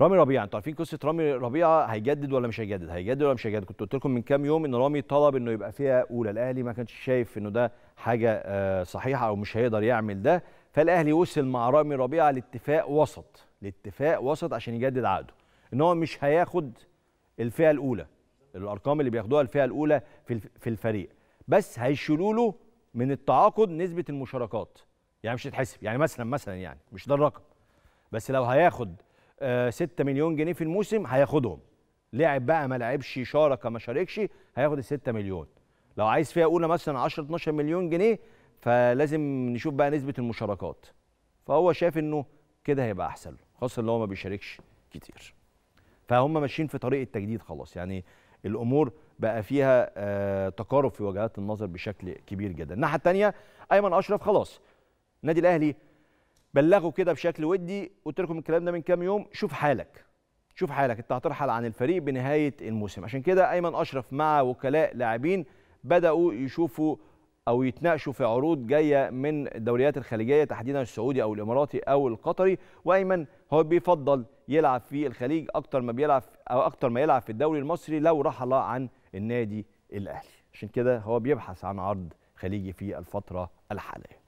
رامي ربيعه انتوا عارفين قصه رامي ربيعه هيجدد ولا مش هيجدد هيجدد ولا مش هيجدد كنت قلت لكم من كام يوم ان رامي طلب انه يبقى فيها اولى الاهلي ما كانش شايف انه ده حاجه آه، صحيحه او مش هيقدر يعمل ده فالاهلي وصل مع رامي ربيعه لاتفاق وسط لاتفاق وسط عشان يجدد عقده ان هو مش هياخد الفئه الاولى الارقام اللي بياخدوها الفئه الاولى في في الفريق بس هيشيلوا له من التعاقد نسبه المشاركات يعني مش هتحسب يعني مثلا مثلا يعني مش ده الرقم بس لو هياخد 6 آه، مليون جنيه في الموسم هياخدهم لعب بقى ما لعبش شارك ما شاركش هياخد ال 6 مليون لو عايز فيها اولى مثلا 10 12 مليون جنيه فلازم نشوف بقى نسبه المشاركات فهو شايف انه كده هيبقى احسن خاصه اللي هو ما بيشاركش كتير فهم ماشيين في طريق التجديد خلاص يعني الامور بقى فيها آه تقارب في وجهات النظر بشكل كبير جدا الناحيه الثانيه ايمن اشرف خلاص النادي الاهلي بلغه كده بشكل ودي قلت لكم الكلام ده من كام يوم شوف حالك شوف حالك انت هترحل عن الفريق بنهايه الموسم عشان كده ايمن اشرف مع وكلاء لاعبين بداوا يشوفوا او يتناقشوا في عروض جايه من الدوريات الخليجيه تحديدا السعودي او الاماراتي او القطري وايمن هو بيفضل يلعب في الخليج اكتر ما بيلعب او اكتر ما يلعب في الدوري المصري لو رحل عن النادي الاهلي عشان كده هو بيبحث عن عرض خليجي في الفتره الحاليه